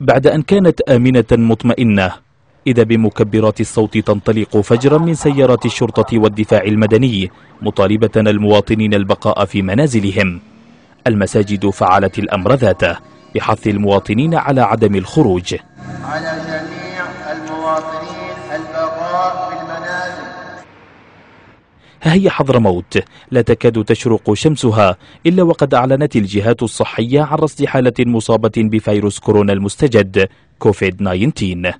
بعد أن كانت آمنة مطمئنة إذا بمكبرات الصوت تنطلق فجرا من سيارات الشرطة والدفاع المدني مطالبة المواطنين البقاء في منازلهم المساجد فعلت الأمر ذاته بحث المواطنين على عدم الخروج على جميع المواطنين البقاء في المنازل ها هي حضرموت لا تكاد تشرق شمسها إلا وقد أعلنت الجهات الصحية عن رصد حالة مصابة بفيروس كورونا المستجد كوفيد 19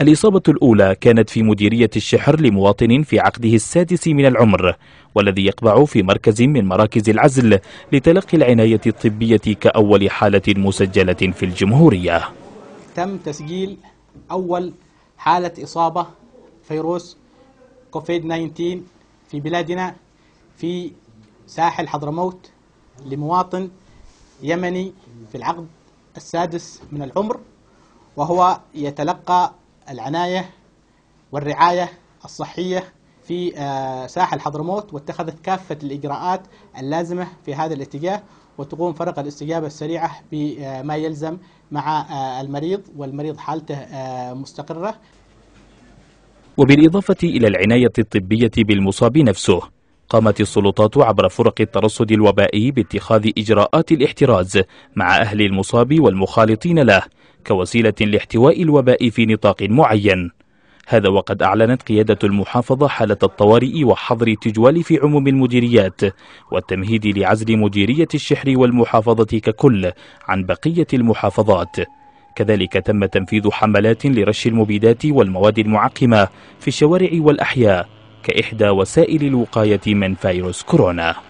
الإصابة الأولى كانت في مديرية الشحر لمواطن في عقده السادس من العمر والذي يقبع في مركز من مراكز العزل لتلقي العناية الطبية كأول حالة مسجلة في الجمهورية تم تسجيل أول حالة إصابة فيروس كوفيد 19 في بلادنا في ساحل حضرموت لمواطن يمني في العقد السادس من العمر وهو يتلقى العناية والرعاية الصحية في آه، ساحل حضرموت واتخذت كافة الإجراءات اللازمة في هذا الاتجاه وتقوم فرق الاستجابة السريعة بما آه، يلزم مع آه، المريض والمريض حالته مستقرة وبالإضافة إلى العناية الطبية بالمصاب نفسه قامت السلطات عبر فرق الترصد الوبائي باتخاذ إجراءات الاحتراز مع أهل المصاب والمخالطين له كوسيلة لاحتواء الوباء في نطاق معين هذا وقد أعلنت قيادة المحافظة حالة الطوارئ وحظر التجوال في عموم المديريات والتمهيد لعزل مديرية الشحر والمحافظة ككل عن بقية المحافظات كذلك تم تنفيذ حملات لرش المبيدات والمواد المعقمة في الشوارع والأحياء كإحدى وسائل الوقاية من فيروس كورونا